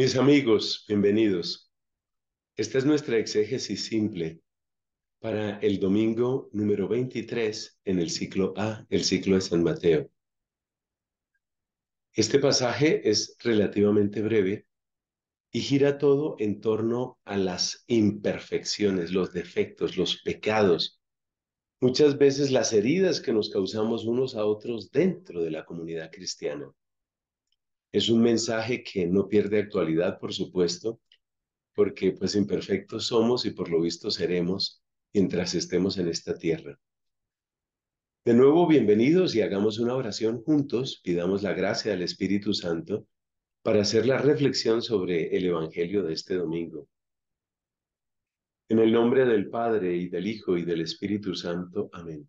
Mis amigos, bienvenidos. Esta es nuestra exégesis simple para el domingo número 23 en el ciclo A, el ciclo de San Mateo. Este pasaje es relativamente breve y gira todo en torno a las imperfecciones, los defectos, los pecados, muchas veces las heridas que nos causamos unos a otros dentro de la comunidad cristiana. Es un mensaje que no pierde actualidad, por supuesto, porque pues imperfectos somos y por lo visto seremos mientras estemos en esta tierra. De nuevo, bienvenidos y hagamos una oración juntos, pidamos la gracia al Espíritu Santo para hacer la reflexión sobre el Evangelio de este domingo. En el nombre del Padre y del Hijo y del Espíritu Santo. Amén.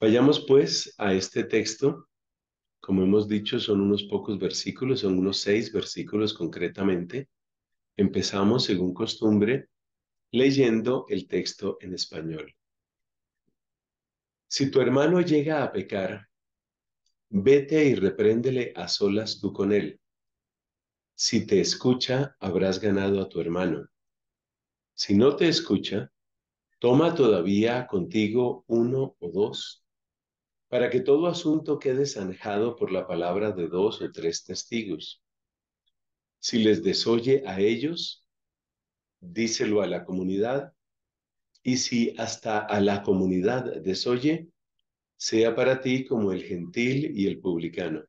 Vayamos pues a este texto. Como hemos dicho, son unos pocos versículos, son unos seis versículos concretamente. Empezamos, según costumbre, leyendo el texto en español. Si tu hermano llega a pecar, vete y repréndele a solas tú con él. Si te escucha, habrás ganado a tu hermano. Si no te escucha, toma todavía contigo uno o dos para que todo asunto quede zanjado por la palabra de dos o tres testigos. Si les desoye a ellos, díselo a la comunidad, y si hasta a la comunidad desoye, sea para ti como el gentil y el publicano.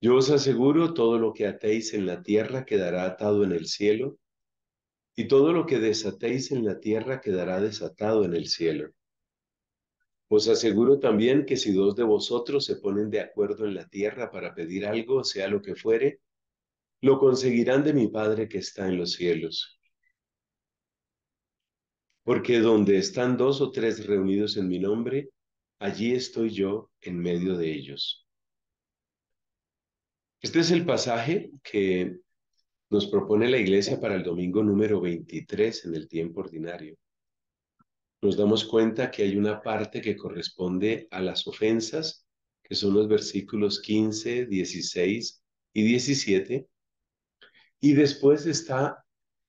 Yo os aseguro, todo lo que atéis en la tierra quedará atado en el cielo, y todo lo que desatéis en la tierra quedará desatado en el cielo. Os aseguro también que si dos de vosotros se ponen de acuerdo en la tierra para pedir algo, sea lo que fuere, lo conseguirán de mi Padre que está en los cielos. Porque donde están dos o tres reunidos en mi nombre, allí estoy yo en medio de ellos. Este es el pasaje que nos propone la iglesia para el domingo número 23 en el tiempo ordinario nos damos cuenta que hay una parte que corresponde a las ofensas, que son los versículos 15, 16 y 17. Y después está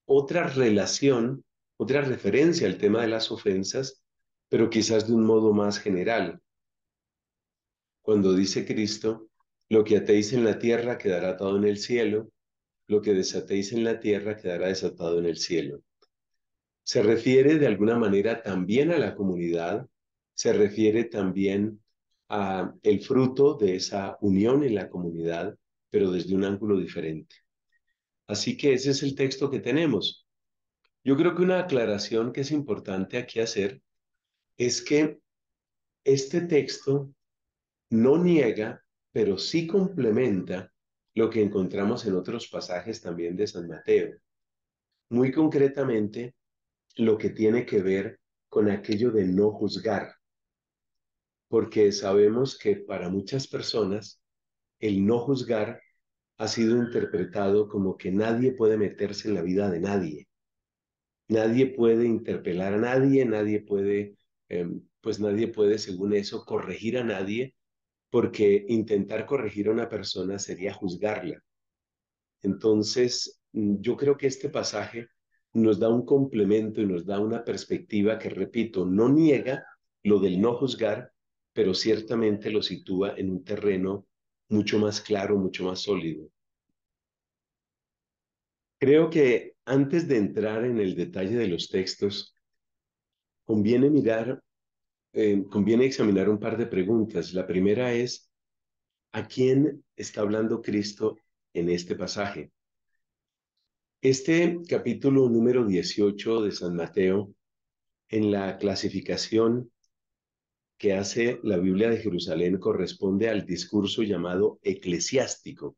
otra relación, otra referencia al tema de las ofensas, pero quizás de un modo más general. Cuando dice Cristo, lo que atéis en la tierra quedará atado en el cielo, lo que desatéis en la tierra quedará desatado en el cielo se refiere de alguna manera también a la comunidad, se refiere también a el fruto de esa unión en la comunidad, pero desde un ángulo diferente. Así que ese es el texto que tenemos. Yo creo que una aclaración que es importante aquí hacer es que este texto no niega, pero sí complementa lo que encontramos en otros pasajes también de San Mateo. Muy concretamente, lo que tiene que ver con aquello de no juzgar, porque sabemos que para muchas personas el no juzgar ha sido interpretado como que nadie puede meterse en la vida de nadie. Nadie puede interpelar a nadie, nadie puede, em, pues nadie puede, según eso, corregir a nadie, porque intentar corregir a una persona sería juzgarla. Entonces, mm, yo creo que este pasaje nos da un complemento y nos da una perspectiva que, repito, no niega lo del no juzgar, pero ciertamente lo sitúa en un terreno mucho más claro, mucho más sólido. Creo que antes de entrar en el detalle de los textos, conviene mirar, eh, conviene examinar un par de preguntas. La primera es, ¿a quién está hablando Cristo en este pasaje? Este capítulo número 18 de San Mateo, en la clasificación que hace la Biblia de Jerusalén, corresponde al discurso llamado eclesiástico.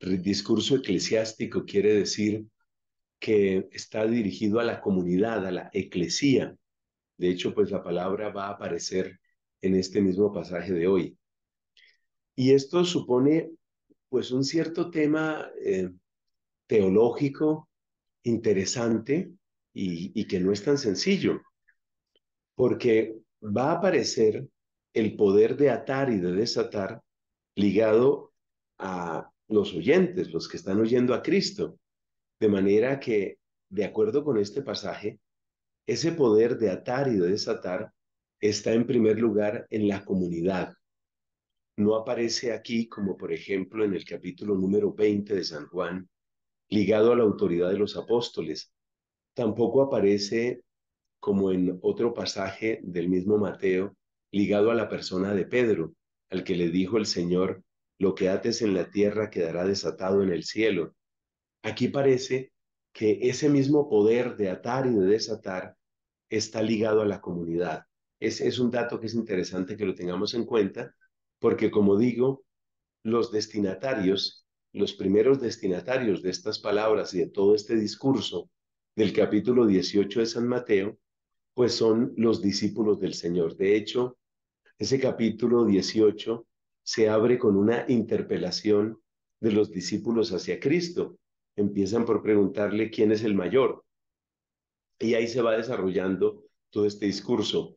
El discurso eclesiástico quiere decir que está dirigido a la comunidad, a la eclesía. De hecho, pues la palabra va a aparecer en este mismo pasaje de hoy. Y esto supone pues un cierto tema eh, teológico interesante y, que no es tan sencillo, porque va a aparecer el poder de atar y de desatar ligado a los oyentes, los que están oyendo a Cristo. De manera que, de acuerdo con este pasaje, ese poder de atar y de desatar está en primer lugar en la comunidad. No aparece aquí como por ejemplo en el capítulo número 20 de San Juan, ligado a la autoridad de los apóstoles. Tampoco aparece, como en otro pasaje del mismo Mateo, ligado a la persona de Pedro, al que le dijo el Señor, lo que ates en la tierra quedará desatado en el cielo. Aquí parece que ese mismo poder de atar y de desatar está ligado a la comunidad. Es, es un dato que es interesante que lo tengamos en cuenta, porque como digo, los destinatarios los primeros destinatarios de estas palabras y de todo este discurso del capítulo 18 de San Mateo, pues son los discípulos del Señor. De hecho, ese capítulo 18 se abre con una interpelación de los discípulos hacia Cristo. Empiezan por preguntarle quién es el mayor. Y ahí se va desarrollando todo este discurso.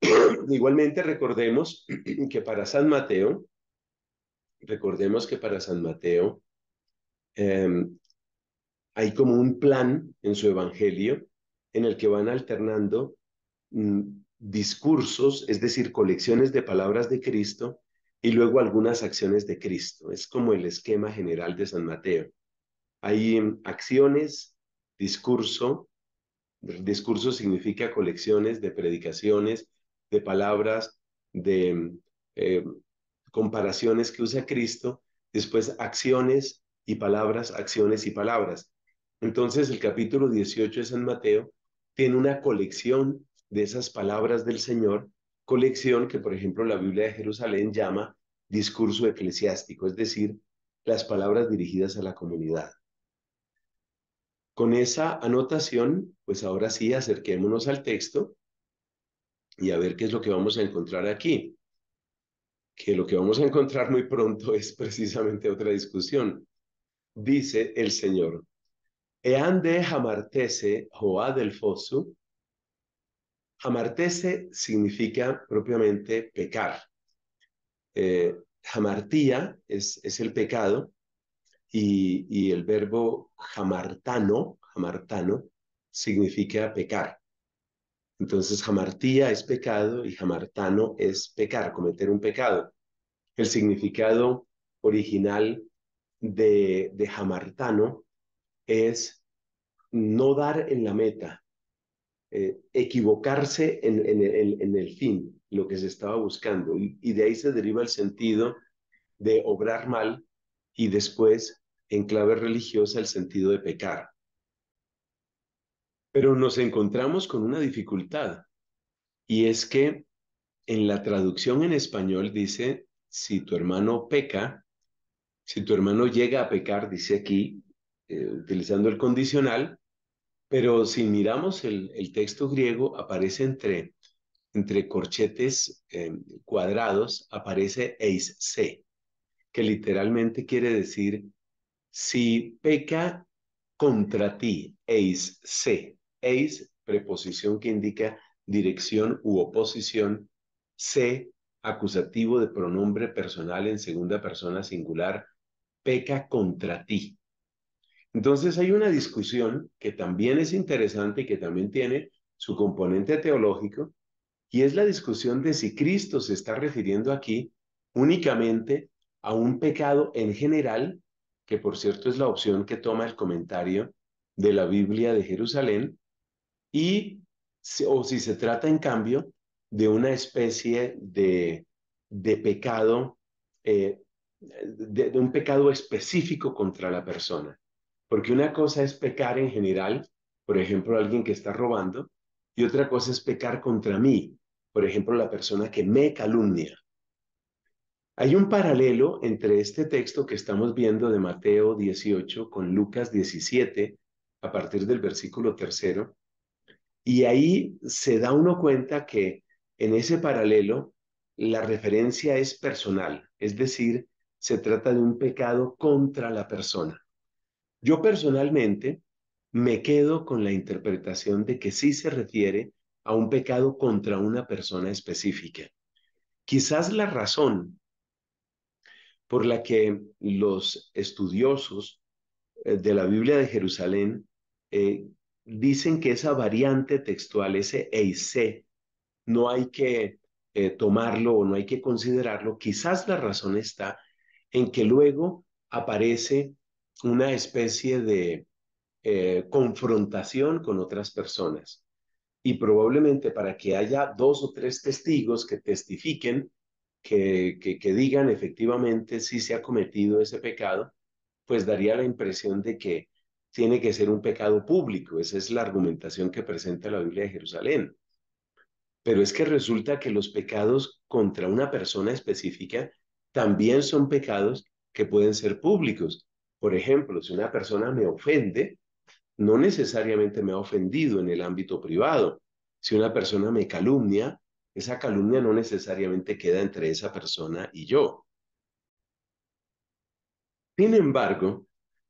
Igualmente recordemos que para San Mateo, recordemos que para San Mateo em, hay como un plan en su evangelio en el que van alternando mm, discursos, es decir, colecciones de palabras de Cristo y luego algunas acciones de Cristo. Es como el esquema general de San Mateo. Hay acciones, discurso, discurso significa colecciones de predicaciones, de palabras, de em, comparaciones que usa Cristo, después acciones y palabras, acciones y palabras. Entonces el capítulo 18 de San Mateo tiene una colección de esas palabras del Señor, colección que por ejemplo la Biblia de Jerusalén llama discurso eclesiástico, es decir, las palabras dirigidas a la comunidad. Con esa anotación, pues ahora sí acerquémonos al texto y a ver qué es lo que vamos a encontrar aquí que lo que vamos a encontrar muy pronto es precisamente otra discusión. Dice el Señor, Eande jamartese joa del fosu, jamartese significa propiamente pecar. Eh, jamartía es, es el pecado y, y el verbo jamartano, jamartano, significa pecar. Entonces, jamartía es pecado y jamartano es pecar, cometer un pecado. El significado original de, jamartano es no dar en la meta, eh, equivocarse en, el fin, lo que se estaba buscando. y de ahí se deriva el sentido de obrar mal y después, en clave religiosa, el sentido de pecar. Pero nos encontramos con una dificultad y es que en la traducción en español dice, si tu hermano peca, si tu hermano llega a pecar, dice aquí, eh, utilizando el condicional, pero si miramos el, texto griego, aparece entre, entre corchetes eh, cuadrados, aparece eis se, que literalmente quiere decir, si peca contra ti, eis se, eis, preposición que indica dirección u oposición, c, acusativo de pronombre personal en segunda persona singular, peca contra ti. Entonces hay una discusión que también es interesante y que también tiene su componente teológico, y es la discusión de si Cristo se está refiriendo aquí únicamente a un pecado en general, que por cierto es la opción que toma el comentario de la Biblia de Jerusalén, y o si se trata en cambio de una especie de, de pecado, eh, de, un pecado específico contra la persona. Porque una cosa es pecar en general, por ejemplo, alguien que está robando, y otra cosa es pecar contra mí, por ejemplo, la persona que me calumnia. Hay un paralelo entre este texto que estamos viendo de Mateo 18 con Lucas 17, a partir del versículo tercero, y ahí se da uno cuenta que en ese paralelo la referencia es personal, es decir, se trata de un pecado contra la persona. Yo personalmente me quedo con la interpretación de que sí se refiere a un pecado contra una persona específica. Quizás la razón por la que los estudiosos eh, de la Biblia de Jerusalén eh, dicen que esa variante textual, ese EIC, no hay que eh, tomarlo o no hay que considerarlo. Quizás la razón está en que luego aparece una especie de eh, confrontación con otras personas. Y probablemente para que haya dos o tres testigos que testifiquen, que, que digan efectivamente si se ha cometido ese pecado, pues daría la impresión de que tiene que ser un pecado público. Esa es la argumentación que presenta la Biblia de Jerusalén. Pero es que resulta que los pecados contra una persona específica también son pecados que pueden ser públicos. Por ejemplo, si una persona me ofende, no necesariamente me ha ofendido en el ámbito privado. Si una persona me calumnia, esa calumnia no necesariamente queda entre esa persona y yo. Sin embargo,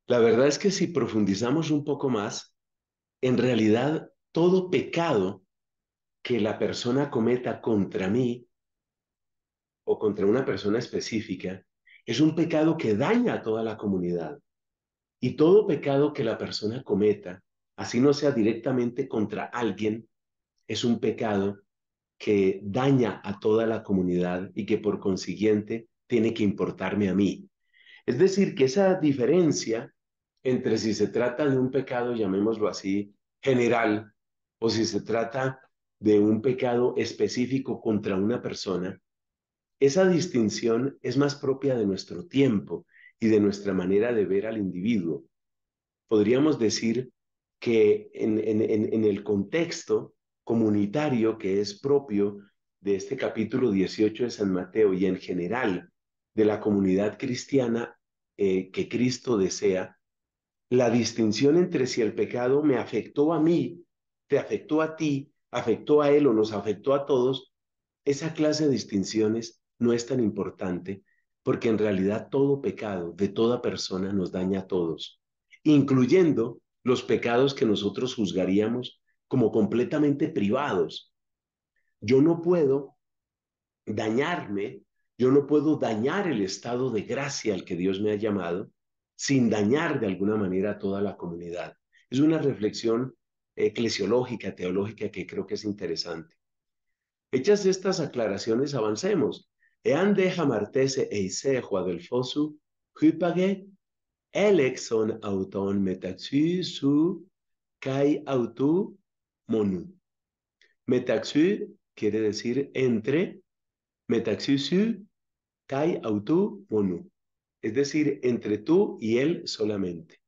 la verdad es que si profundizamos un poco más, en realidad todo pecado que la persona cometa contra mí o contra una persona específica es un pecado que daña a toda la comunidad. Y todo pecado que la persona cometa, así no sea directamente contra alguien, es un pecado que daña a toda la comunidad y que por consiguiente tiene que importarme a mí. Es decir, que esa diferencia entre si se trata de un pecado, llamémoslo así, general, o si se trata de un pecado específico contra una persona, esa distinción es más propia de nuestro tiempo y de nuestra manera de ver al individuo. Podríamos decir que en, el contexto comunitario que es propio de este capítulo 18 de San Mateo y en general de la comunidad cristiana eh, que Cristo desea, la distinción entre si el pecado me afectó a mí, te afectó a ti, afectó a él o nos afectó a todos, esa clase de distinciones no es tan importante porque en realidad todo pecado de toda persona nos daña a todos, incluyendo los pecados que nosotros juzgaríamos como completamente privados. Yo no puedo dañarme, yo no puedo dañar el estado de gracia al que Dios me ha llamado sin dañar de alguna manera a toda la comunidad. Es una reflexión eclesiológica, teológica, que creo que es interesante. Hechas estas aclaraciones, avancemos. Ean deja martese eise Juadelfosu, hypage, elexon auton metaxi su kai autu monu. Metaxi quiere decir entre, metaxi su kai autu monu es decir, entre tú y Él solamente.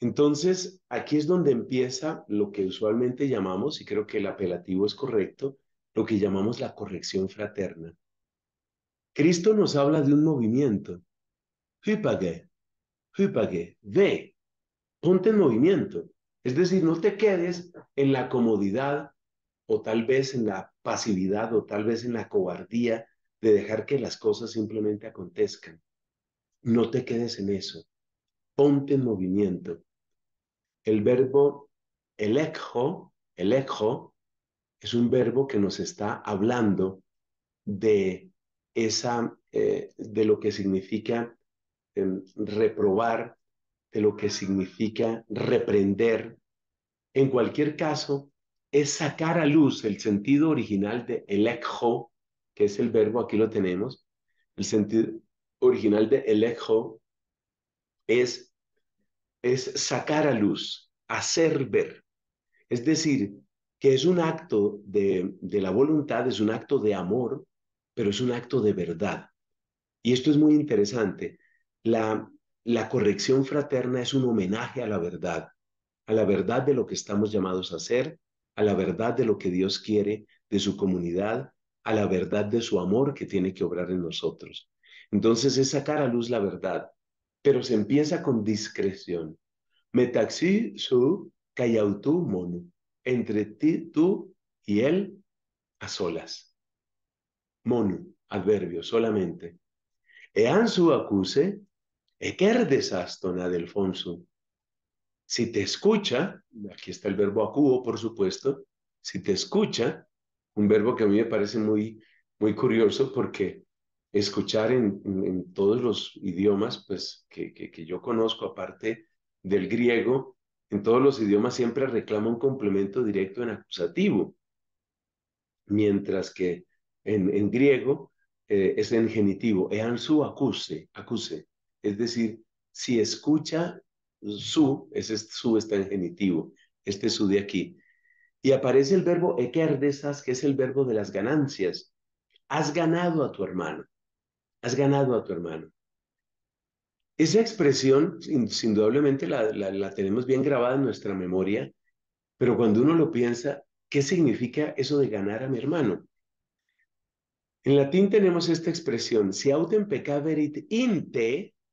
Entonces, aquí es donde empieza lo que usualmente llamamos, y creo que el apelativo es correcto, lo que llamamos la corrección fraterna. Cristo nos habla de un movimiento. Hüpage, hüpage, ve, ponte en movimiento. Es decir, no te quedes en la comodidad o tal vez en la pasividad o tal vez en la cobardía de dejar que las cosas simplemente acontezcan. No te quedes en eso. Ponte en movimiento. El verbo elejo elejo es un verbo que nos está hablando de esa, eh, de lo que significa em, reprobar, de lo que significa reprender. En cualquier caso, es sacar a luz el sentido original de elekho que es el verbo, aquí lo tenemos. El sentido original de elejo es, es sacar a luz, hacer ver. Es decir, que es un acto de, la voluntad, es un acto de amor, pero es un acto de verdad. Y esto es muy interesante. La, la corrección fraterna es un homenaje a la verdad, a la verdad de lo que estamos llamados a hacer, a la verdad de lo que Dios quiere de su comunidad a la verdad de su amor que tiene que obrar en nosotros. Entonces es sacar a luz la verdad, pero se empieza con discreción. Metaxi su callautú monu, entre ti, tú y él a solas. Mono, adverbio, solamente. Ean su acuse, eker desastona fonso. Si te escucha, aquí está el verbo acuo, por supuesto, si te escucha, un verbo que a mí me parece muy, muy curioso porque escuchar en, todos los idiomas pues, que, que, yo conozco, aparte del griego, en todos los idiomas siempre reclama un complemento directo en acusativo, mientras que en, en griego eh, es en genitivo, ean su acuse, acuse, es decir, si escucha su, ese su está en genitivo, este su de aquí, y aparece el verbo ekerdesas, que es el verbo de las ganancias. Has ganado a tu hermano. Has ganado a tu hermano. Esa expresión, indudablemente, la, tenemos bien grabada en nuestra memoria, pero cuando uno lo piensa, ¿qué significa eso de ganar a mi hermano? En latín tenemos esta expresión, si autem pecaverit in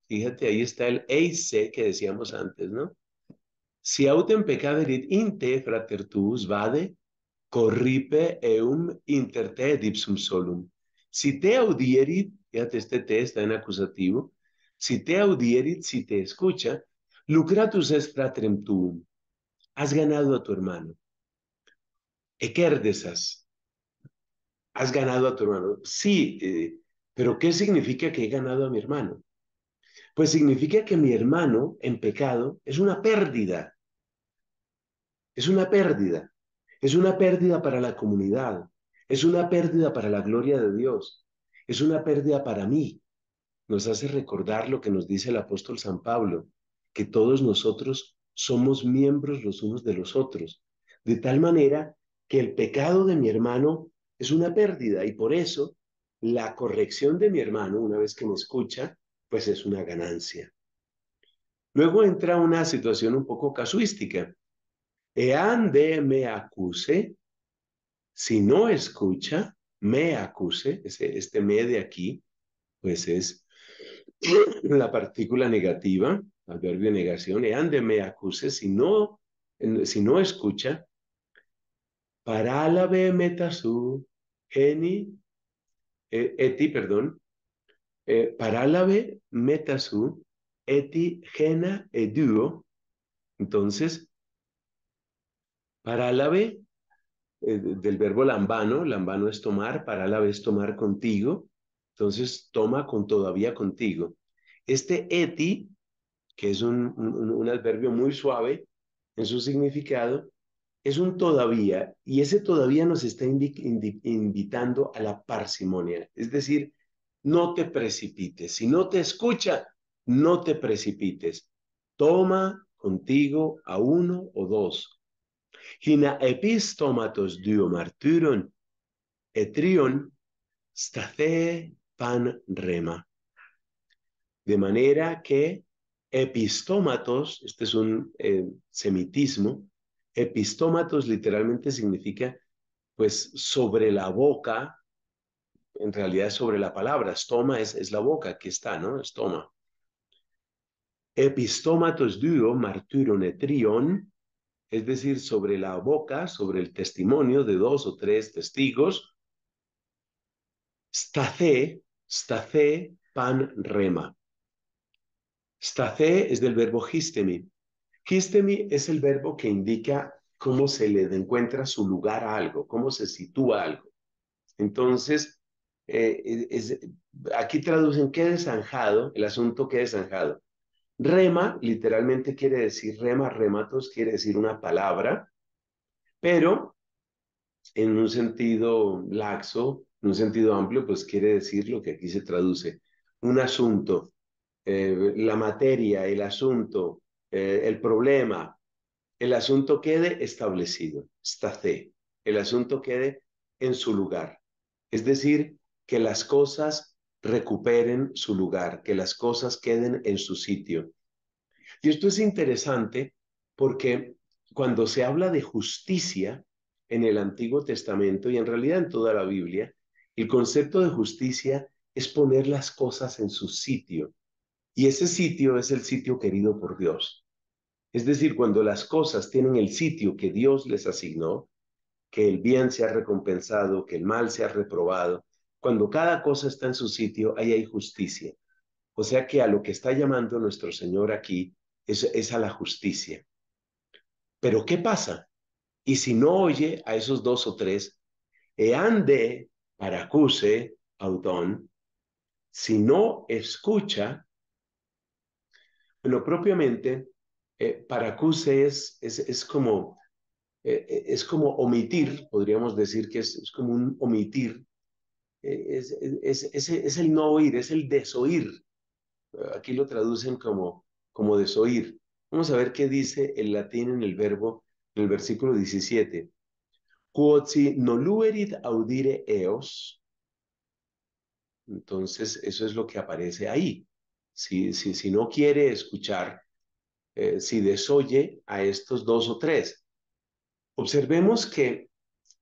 fíjate, ahí está el eise que decíamos antes, ¿no? si autem peccaverit in te frater vade, corripe eum inter te dipsum solum. Si te audierit, fíjate, este te está en acusativo, si te audierit, si te escucha, lucratus es fratrem tuum. Has ganado a tu hermano. Ekerdesas. Has ganado a tu hermano. Sí, eh, pero ¿qué significa que he ganado a mi hermano? Pues significa que mi hermano en pecado es una pérdida. Es una pérdida. Es una pérdida para la comunidad. Es una pérdida para la gloria de Dios. Es una pérdida para mí. Nos hace recordar lo que nos dice el apóstol San Pablo, que todos nosotros somos miembros los unos de los otros, de tal manera que el pecado de mi hermano es una pérdida y por eso la corrección de mi hermano, una vez que me escucha, pues es una ganancia. Luego entra una situación un poco casuística, e ande me acuse, si no escucha, me acuse, ese, este me de aquí, pues es la partícula negativa, adverbio negación, e ande me acuse, si no, si no escucha, parálave metasu, geni, e, eti, perdón, eh, parálabe metasu, eti, gena, eduo, entonces, Parálabe eh, del verbo lambano, lambano es tomar, parálabe es tomar contigo, entonces toma con todavía contigo. Este eti, que es un, un adverbio muy suave en su significado, es un todavía, y ese todavía nos está invitando a la parsimonia, es decir, no te precipites, si no te escucha, no te precipites, toma contigo a uno o dos, Hina epistomatos dio martyron etrion stathe pan rema. De manera que epistómatos, este es un eh, semitismo, epistómatos literalmente significa pues sobre la boca, en realidad sobre la palabra, estoma es, es la boca, que está, ¿no? Estoma. Epistómatos duo martyron, etrion es decir, sobre la boca, sobre el testimonio de dos o tres testigos, Stace, stace pan rema. Stace es del verbo histemi. Histemi es el verbo que indica cómo se le encuentra su lugar a algo, cómo se sitúa algo. Entonces, eh, aquí traducen qué desanjado, el asunto qué desanjado. Rema literalmente quiere decir rema, rematos quiere decir una palabra, pero en un sentido laxo, en un sentido amplio, pues quiere decir lo que aquí se traduce, un asunto, eh, la materia, el asunto, eh, el problema, el asunto quede establecido, está C, el asunto quede en su lugar. Es decir, que las cosas recuperen su lugar, que las cosas queden en su sitio. Y esto es interesante porque cuando se habla de justicia en el Antiguo Testamento y en realidad en toda la Biblia, el concepto de justicia es poner las cosas en su sitio. Y ese sitio es el sitio querido por Dios. Es decir, cuando las cosas tienen el sitio que Dios les asignó, que el bien se ha recompensado, que el mal se ha reprobado, cuando cada cosa está en su sitio, ahí hay justicia. O sea que a lo que está llamando nuestro Señor aquí es, a la justicia. Pero ¿qué pasa? Y si no oye a esos dos o tres, e ande, paracuse audón, si no escucha, bueno, propiamente, eh, paracuse es, es, como eh, es como omitir, podríamos decir que es, es como un omitir e-, es, el no oír, es el desoír. Eh, aquí lo traducen como, como desoír. Vamos a ver qué dice el latín en el verbo, en el versículo 17. audire eos. Entonces, eso es lo que aparece ahí. Si, si, si no quiere escuchar, eh, si desoye a estos dos o tres. Observemos que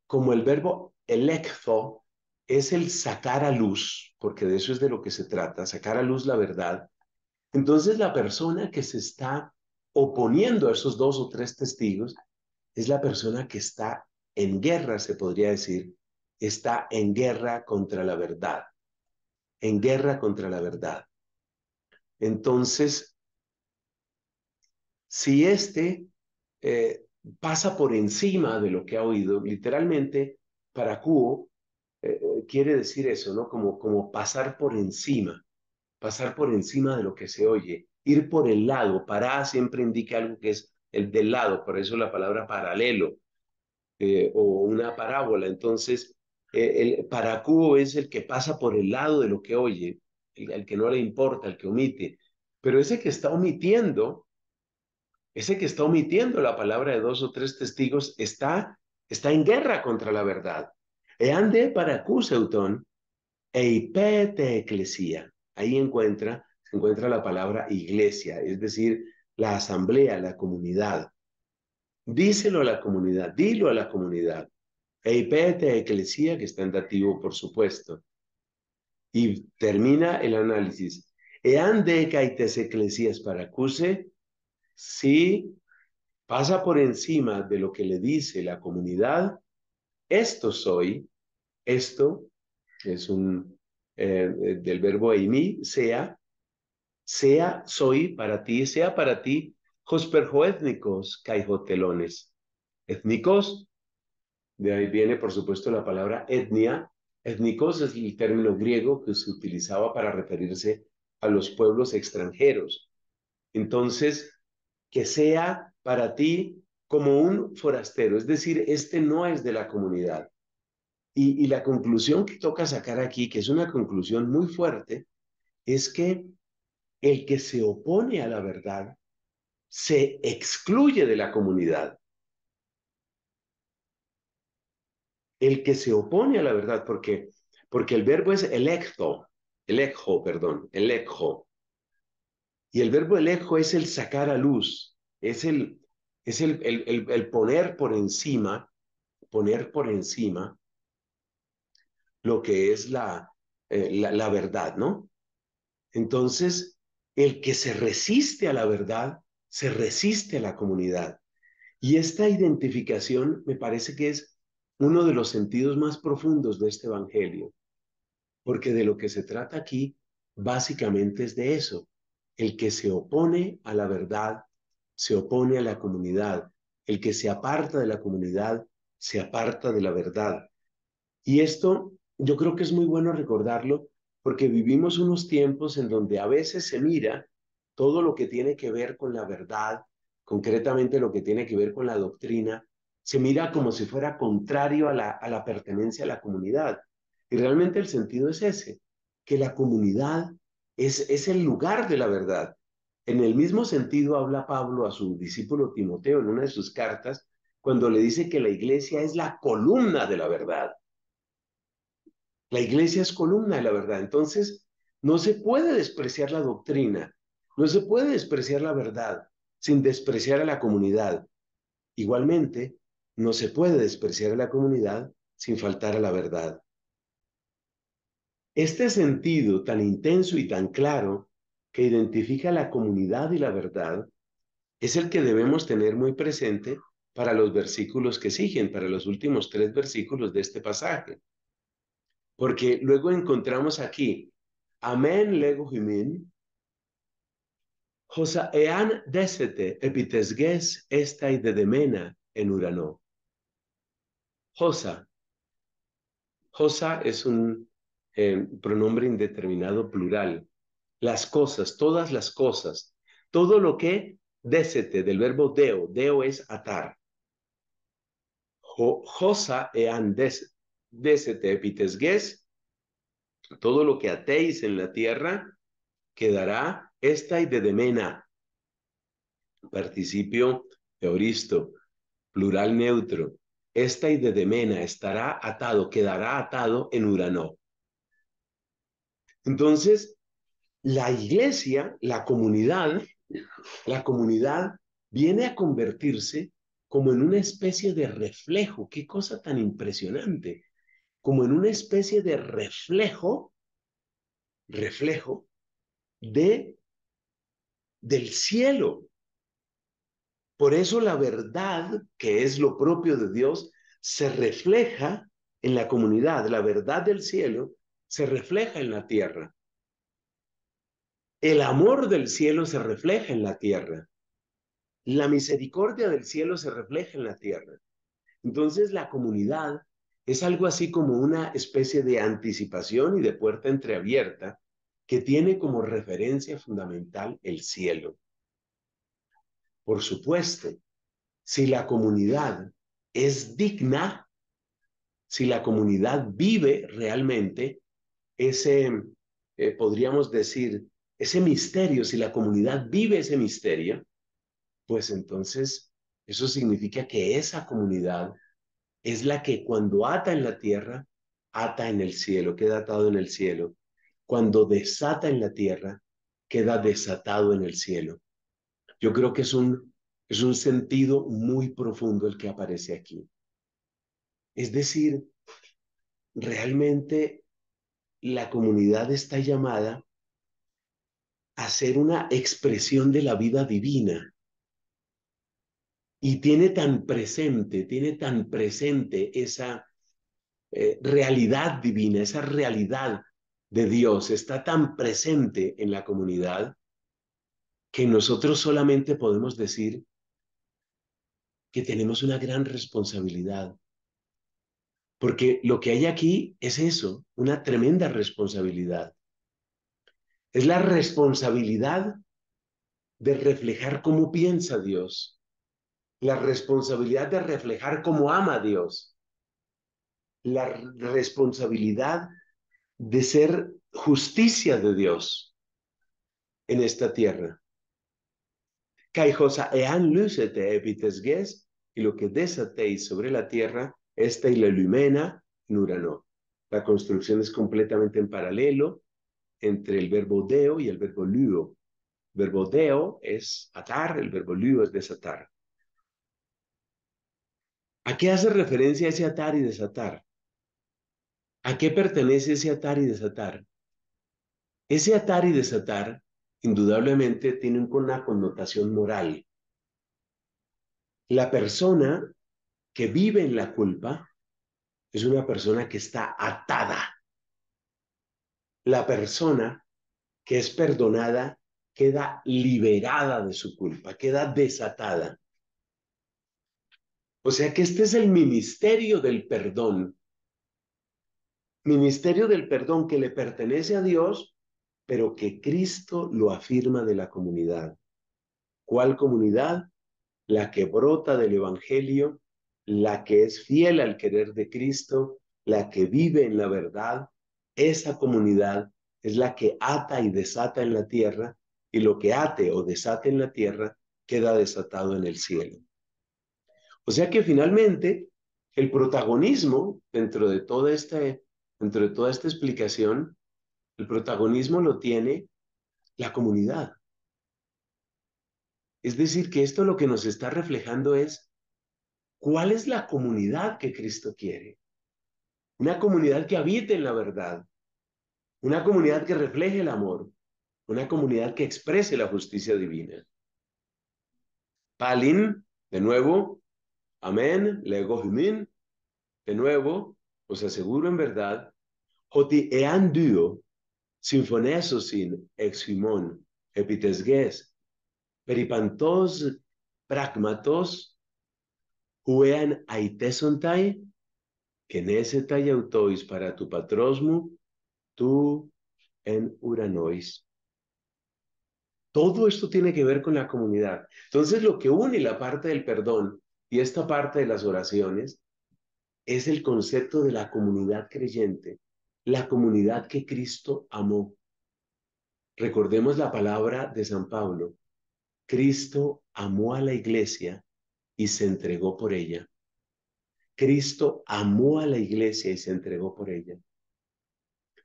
como el verbo electo es el sacar a luz, porque de eso es de lo que se trata, sacar a luz la verdad. Entonces la persona que se está oponiendo a esos dos o tres testigos es la persona que está en guerra, se podría decir, está en guerra contra la verdad, en guerra contra la verdad. Entonces, si este eh, pasa por encima de lo que ha oído, literalmente, para Cubo, eh, eh, quiere decir eso, ¿no? Como, como pasar por encima, pasar por encima de lo que se oye, ir por el lado. para siempre indica algo que es el del lado, por eso la palabra paralelo eh, o una parábola. Entonces, el paracubo es el que pasa por el lado de lo que oye, el, que no le importa, el que omite. Pero ese que está omitiendo, ese que está omitiendo la palabra de dos o tres testigos, está, está en guerra contra la verdad para para e e ipete eclesia. Ahí encuentra, se encuentra la palabra iglesia, es decir, la asamblea, la comunidad. Díselo a la comunidad, dilo a la comunidad. Eipete eclesia, que está en dativo, por supuesto. Y termina el análisis. Eande caites eclesias paracuse, si pasa por encima de lo que le dice la comunidad, esto soy, esto es un eh, del verbo mí, sea, sea soy para ti, sea para ti, étnicos caijotelones. Étnicos, de ahí viene por supuesto la palabra etnia. Étnicos es el término griego que se utilizaba para referirse a los pueblos extranjeros. Entonces, que sea para ti como un forastero, es decir, este no es de la comunidad. Y, la conclusión que toca sacar aquí, que es una conclusión muy fuerte, es que el que se opone a la verdad se excluye de la comunidad. El que se opone a la verdad, porque, porque el verbo es electo, elejo, perdón, elejo. Y el verbo elejo es el sacar a luz, es el, es el, el, el, poner por encima, poner por encima lo que es la, eh, la, la verdad, ¿no? Entonces, el que se resiste a la verdad, se resiste a la comunidad. Y esta identificación me parece que es uno de los sentidos más profundos de este Evangelio, porque de lo que se trata aquí básicamente es de eso, el que se opone a la verdad se opone a la comunidad. El que se aparta de la comunidad se aparta de la verdad. Y esto yo creo que es muy bueno recordarlo porque vivimos unos tiempos en donde a veces se mira todo lo que tiene que ver con la verdad, concretamente lo que tiene que ver con la doctrina, se mira como si fuera contrario a la, pertenencia a la comunidad. Y realmente el sentido es ese, que la comunidad es, es el lugar de la verdad. En el mismo sentido habla Pablo a su discípulo Timoteo en una de sus cartas cuando le dice que la iglesia es la columna de la verdad. La iglesia es columna de la verdad. Entonces, no se puede despreciar la doctrina, no se puede despreciar la verdad sin despreciar a la comunidad. Igualmente, no se puede despreciar a la comunidad sin faltar a la verdad. Este sentido tan intenso y tan claro que identifica la comunidad y la verdad es el que debemos tener muy presente para los versículos que siguen, para los últimos tres versículos de este pasaje. Porque luego encontramos aquí, amén lego himin, Josa ean desete epitesges estai dedemena en Urano. Josa. Josa es un eh, pronombre indeterminado plural las cosas, todas las cosas, todo lo que desete del verbo deo, deo es atar. Josa ean desete epitesges, todo lo que atéis en la tierra quedará esta y de demena. Participio teoristo, plural neutro. Esta y de demena estará atado, quedará atado en Urano. Entonces, la iglesia, la comunidad, la comunidad viene a convertirse como en una especie de reflejo. Qué cosa tan impresionante. Como en una especie de reflejo, reflejo de del cielo. Por eso la verdad, que es lo propio de Dios, se refleja en la comunidad. La verdad del cielo se refleja en la tierra. El amor del cielo se refleja en la tierra. La misericordia del cielo se refleja en la tierra. Entonces la comunidad es algo así como una especie de anticipación y de puerta entreabierta que tiene como referencia fundamental el cielo. Por supuesto, si la comunidad es digna, si la comunidad vive realmente ese, eh, podríamos decir, ese misterio, si la comunidad vive ese misterio, pues entonces eso significa que esa comunidad es la que cuando ata en la tierra, ata en el cielo, queda atado en el cielo. Cuando desata en la tierra, queda desatado en el cielo. Yo creo que es un, es un sentido muy profundo el que aparece aquí. Es decir, realmente la comunidad está llamada hacer ser una expresión de la vida divina. Y tiene tan presente, tiene tan presente esa eh, realidad divina, esa realidad de Dios, está tan presente en la comunidad que nosotros solamente podemos decir que tenemos una gran responsabilidad. Porque lo que hay aquí es eso, una tremenda responsabilidad. Es la responsabilidad de reflejar cómo piensa Dios. La responsabilidad de reflejar cómo ama Dios. La responsabilidad de ser justicia de Dios en esta tierra. Caijosa ean y lo que desateis sobre la tierra, esta y la ilumina nurano. La construcción es completamente en paralelo, entre el verbo deo y el verbo luo. verbo deo es atar, el verbo luo es desatar. ¿A qué hace referencia ese atar y desatar? ¿A qué pertenece ese atar y desatar? Ese atar y desatar indudablemente tiene una connotación moral. La persona que vive en la culpa es una persona que está atada la persona que es perdonada queda liberada de su culpa, queda desatada. O sea que este es el ministerio del perdón. Ministerio del perdón que le pertenece a Dios, pero que Cristo lo afirma de la comunidad. ¿Cuál comunidad? La que brota del Evangelio, la que es fiel al querer de Cristo, la que vive en la verdad, esa comunidad es la que ata y desata en la tierra y lo que ate o desate en la tierra queda desatado en el cielo. O sea que finalmente el protagonismo dentro de toda esta, dentro de toda esta explicación, el protagonismo lo tiene la comunidad. Es decir, que esto lo que nos está reflejando es cuál es la comunidad que Cristo quiere. Una comunidad que habite en la verdad, una comunidad que refleje el amor, una comunidad que exprese la justicia divina. Palin, de nuevo, amén, lego de nuevo, os aseguro en verdad, hoti ean duo, sinfonesosin exhimon, epitesges, peripantos pragmatos, huean aitesontai, que y autois para tu patrosmu, tú en Uranois. Todo esto tiene que ver con la comunidad. Entonces, lo que une la parte del perdón y esta parte de las oraciones es el concepto de la comunidad creyente, la comunidad que Cristo amó. Recordemos la palabra de San Pablo. Cristo amó a la iglesia y se entregó por ella. Cristo amó a la iglesia y se entregó por ella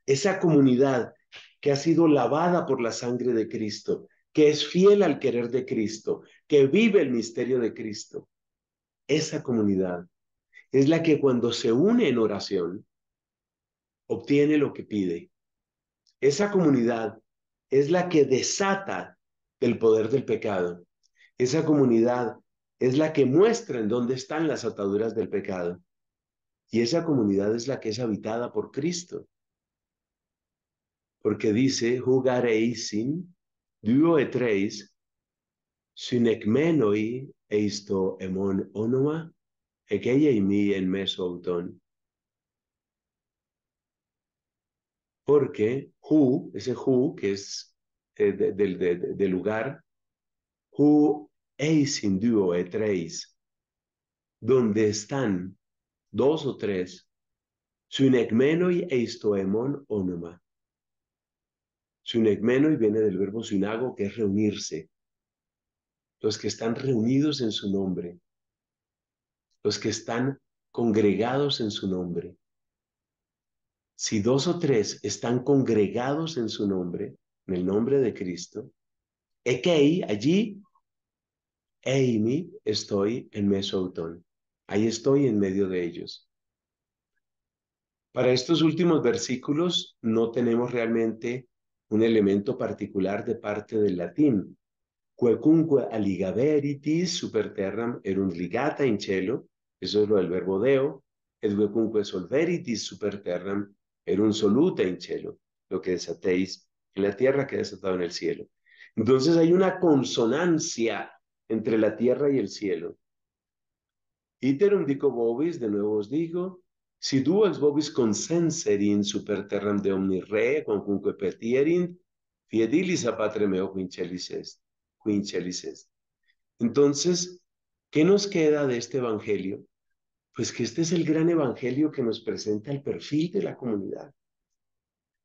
esa comunidad que ha sido lavada por la sangre de Cristo, que es fiel al querer de Cristo, que vive el misterio de Cristo. Esa comunidad es la que cuando se une en oración, obtiene lo que pide. Esa comunidad es la que desata el poder del pecado. Esa comunidad es la que muestra en dónde están las ataduras del pecado. Y esa comunidad es la que es habitada por Cristo porque dice, jugaréis sin duo e tres, sin eisto emon onoma, ekeia y mi en meso auton. Porque hu, ese hu que es eh, del lugar, hu eisin duo e tres, donde están dos o tres, sin ecmenoi eisto emon onoma y viene del verbo sunago, que es reunirse. Los que están reunidos en su nombre. Los que están congregados en su nombre. Si dos o tres están congregados en su nombre, en el nombre de Cristo, ekei, allí, eimi, estoy en mesoutón. Ahí estoy en medio de ellos. Para estos últimos versículos no tenemos realmente un elemento particular de parte del latín. Quecunque aligaveritis superterram erunt ligata in cielo, eso es lo del verbo deo, et quecunque solveritis superterram erunt soluta in cielo, lo que desatéis en la tierra que desatado en el cielo. Entonces hay una consonancia entre la tierra y el cielo. Iterum dico bobis, de nuevo os digo, si vobis consenserin super terram de omni re, con petierin, fiedilis a meo Entonces, ¿qué nos queda de este evangelio? Pues que este es el gran evangelio que nos presenta el perfil de la comunidad.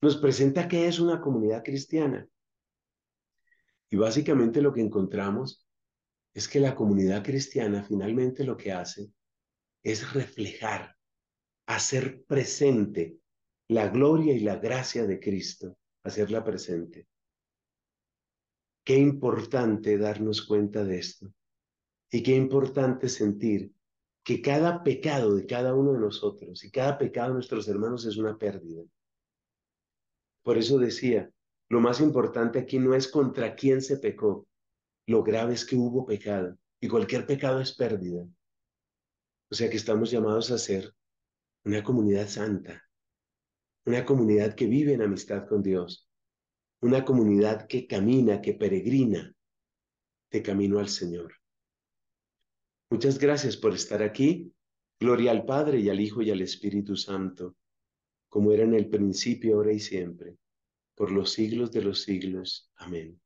Nos presenta qué es una comunidad cristiana. Y básicamente lo que encontramos es que la comunidad cristiana finalmente lo que hace es reflejar hacer presente la gloria y la gracia de Cristo, hacerla presente. Qué importante darnos cuenta de esto y qué importante sentir que cada pecado de cada uno de nosotros y cada pecado de nuestros hermanos es una pérdida. Por eso decía, lo más importante aquí no es contra quién se pecó, lo grave es que hubo pecado y cualquier pecado es pérdida. O sea que estamos llamados a ser una comunidad santa, una comunidad que vive en amistad con Dios, una comunidad que camina, que peregrina de camino al Señor. Muchas gracias por estar aquí. Gloria al Padre y al Hijo y al Espíritu Santo, como era en el principio, ahora y siempre, por los siglos de los siglos. Amén.